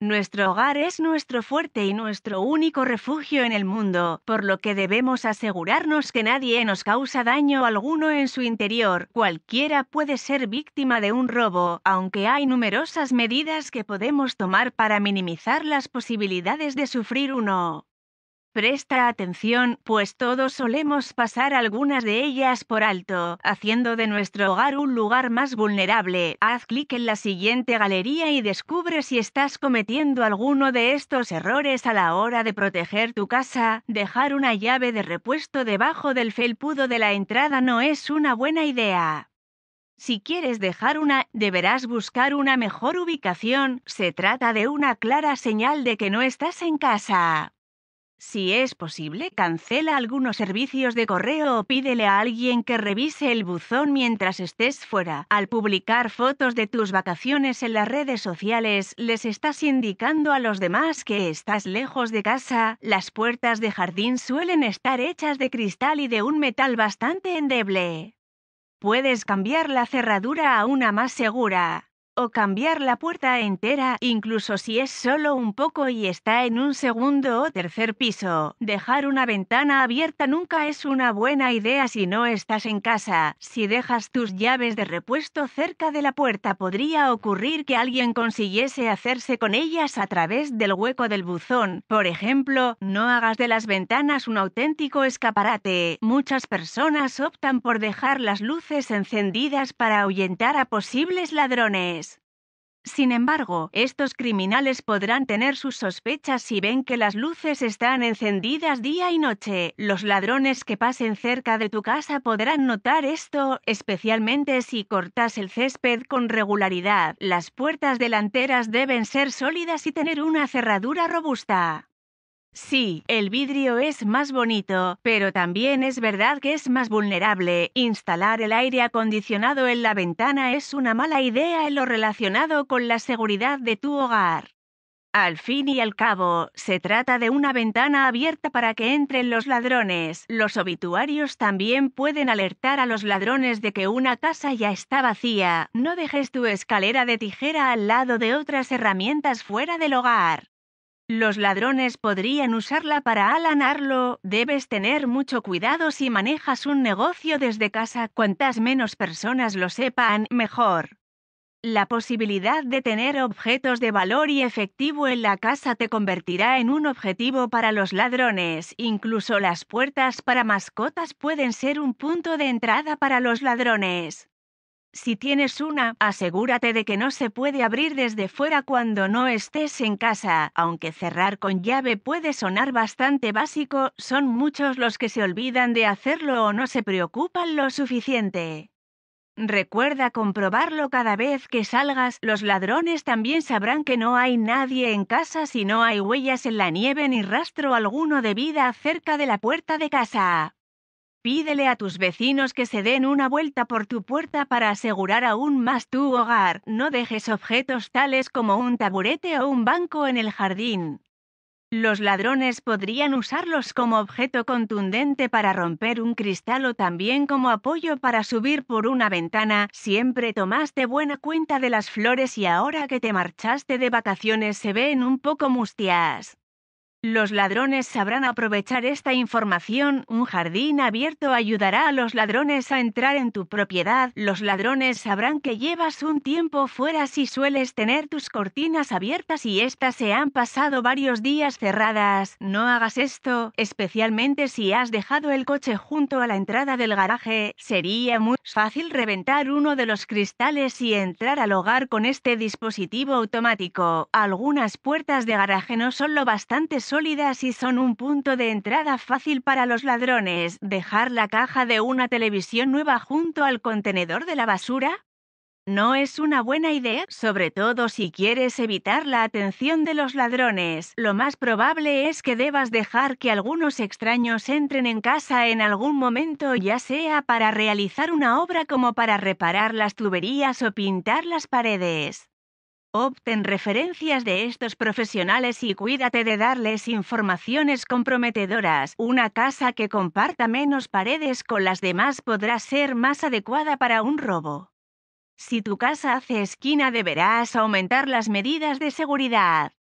Nuestro hogar es nuestro fuerte y nuestro único refugio en el mundo, por lo que debemos asegurarnos que nadie nos causa daño alguno en su interior. Cualquiera puede ser víctima de un robo, aunque hay numerosas medidas que podemos tomar para minimizar las posibilidades de sufrir uno. Presta atención, pues todos solemos pasar algunas de ellas por alto, haciendo de nuestro hogar un lugar más vulnerable. Haz clic en la siguiente galería y descubre si estás cometiendo alguno de estos errores a la hora de proteger tu casa. Dejar una llave de repuesto debajo del felpudo de la entrada no es una buena idea. Si quieres dejar una, deberás buscar una mejor ubicación. Se trata de una clara señal de que no estás en casa. Si es posible, cancela algunos servicios de correo o pídele a alguien que revise el buzón mientras estés fuera. Al publicar fotos de tus vacaciones en las redes sociales, les estás indicando a los demás que estás lejos de casa. Las puertas de jardín suelen estar hechas de cristal y de un metal bastante endeble. Puedes cambiar la cerradura a una más segura o cambiar la puerta entera, incluso si es solo un poco y está en un segundo o tercer piso. Dejar una ventana abierta nunca es una buena idea si no estás en casa. Si dejas tus llaves de repuesto cerca de la puerta, podría ocurrir que alguien consiguiese hacerse con ellas a través del hueco del buzón. Por ejemplo, no hagas de las ventanas un auténtico escaparate. Muchas personas optan por dejar las luces encendidas para ahuyentar a posibles ladrones. Sin embargo, estos criminales podrán tener sus sospechas si ven que las luces están encendidas día y noche. Los ladrones que pasen cerca de tu casa podrán notar esto, especialmente si cortas el césped con regularidad. Las puertas delanteras deben ser sólidas y tener una cerradura robusta. Sí, el vidrio es más bonito, pero también es verdad que es más vulnerable. Instalar el aire acondicionado en la ventana es una mala idea en lo relacionado con la seguridad de tu hogar. Al fin y al cabo, se trata de una ventana abierta para que entren los ladrones. Los obituarios también pueden alertar a los ladrones de que una casa ya está vacía. No dejes tu escalera de tijera al lado de otras herramientas fuera del hogar. Los ladrones podrían usarla para alanarlo, Debes tener mucho cuidado si manejas un negocio desde casa. Cuantas menos personas lo sepan, mejor. La posibilidad de tener objetos de valor y efectivo en la casa te convertirá en un objetivo para los ladrones. Incluso las puertas para mascotas pueden ser un punto de entrada para los ladrones. Si tienes una, asegúrate de que no se puede abrir desde fuera cuando no estés en casa, aunque cerrar con llave puede sonar bastante básico, son muchos los que se olvidan de hacerlo o no se preocupan lo suficiente. Recuerda comprobarlo cada vez que salgas, los ladrones también sabrán que no hay nadie en casa si no hay huellas en la nieve ni rastro alguno de vida cerca de la puerta de casa. Pídele a tus vecinos que se den una vuelta por tu puerta para asegurar aún más tu hogar. No dejes objetos tales como un taburete o un banco en el jardín. Los ladrones podrían usarlos como objeto contundente para romper un cristal o también como apoyo para subir por una ventana. Siempre tomaste buena cuenta de las flores y ahora que te marchaste de vacaciones se ven un poco mustias. Los ladrones sabrán aprovechar esta información, un jardín abierto ayudará a los ladrones a entrar en tu propiedad, los ladrones sabrán que llevas un tiempo fuera si sueles tener tus cortinas abiertas y éstas se han pasado varios días cerradas, no hagas esto, especialmente si has dejado el coche junto a la entrada del garaje, sería muy fácil reventar uno de los cristales y entrar al hogar con este dispositivo automático, algunas puertas de garaje no son lo bastante sólidas y son un punto de entrada fácil para los ladrones. ¿Dejar la caja de una televisión nueva junto al contenedor de la basura? No es una buena idea, sobre todo si quieres evitar la atención de los ladrones. Lo más probable es que debas dejar que algunos extraños entren en casa en algún momento, ya sea para realizar una obra como para reparar las tuberías o pintar las paredes. Obten referencias de estos profesionales y cuídate de darles informaciones comprometedoras. Una casa que comparta menos paredes con las demás podrá ser más adecuada para un robo. Si tu casa hace esquina deberás aumentar las medidas de seguridad.